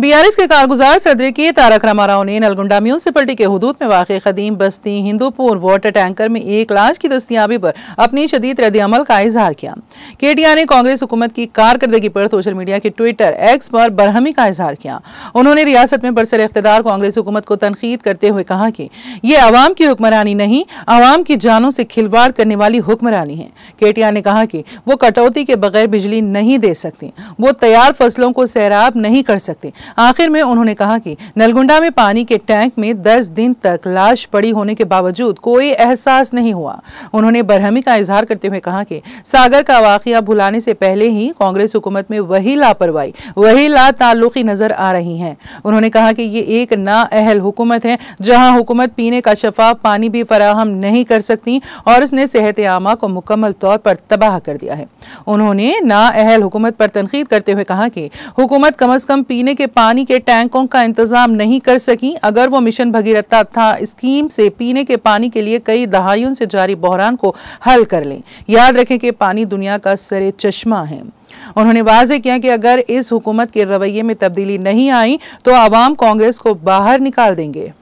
BRS के कारगुजार सदर के तारक रामाराव ने नलगुंडा म्यूनसिपलिटी के हदूद में वाक़ कदीम बस्ती हिंदूपुर वाटर टैंकर में एक लाश की दस्तियाबी पर अपनी शदीद रदल का इजहार किया के टी ने कांग्रेस हुकूमत की कारकर्दगी पर सोशल मीडिया के ट्विटर एक्स पर बरहमी का इजहार किया उन्होंने रियासत में बरसर इकतदार कांग्रेस हुकूमत को तनकीद करते हुए कहा कि ये आवाम की हुक्मरानी नहीं आवाम की जानों से खिलवाड़ करने वाली हुक्मरानी है के टी ने कहा कि वो कटौती के बगैर बिजली नहीं दे सकती वो तैयार फसलों को सैराब नहीं कर सकती आखिर में उन्होंने कहा कि नलगुंडा में पानी के टैंक में दस दिन तक लाश पड़ी होने के बावजूद कोई एहसास नहीं हुआ उन्होंने बरहमी का इजहार करते हुए कहा कि सागर का वाकया भुलाने से पहले ही कांग्रेस हुकूमत में वही लापरवाही वही ला ताल्लुकी नजर आ रही है उन्होंने कहा कि ये एक नाअहल हुकूमत है जहाँ हुकूमत पीने का शफाफ पानी भी फराहम नहीं कर सकती और उसने सेहत आमा को मुकम्मल तौर पर तबाह कर दिया है उन्होंने नाअहल हुकूमत पर तनकीद करते हुए कहा कि हुकूमत कम अज़ कम पीने के पानी के टैंकों का इंतजाम नहीं कर सकी अगर वो मिशन भगीरथा था स्कीम से पीने के पानी के लिए कई दहाइयों से जारी बहरान को हल कर लें याद रखें कि पानी दुनिया का सरे चश्मा है उन्होंने वाजे किया कि अगर इस हुकूमत के रवैये में तब्दीली नहीं आई तो आवाम कांग्रेस को बाहर निकाल देंगे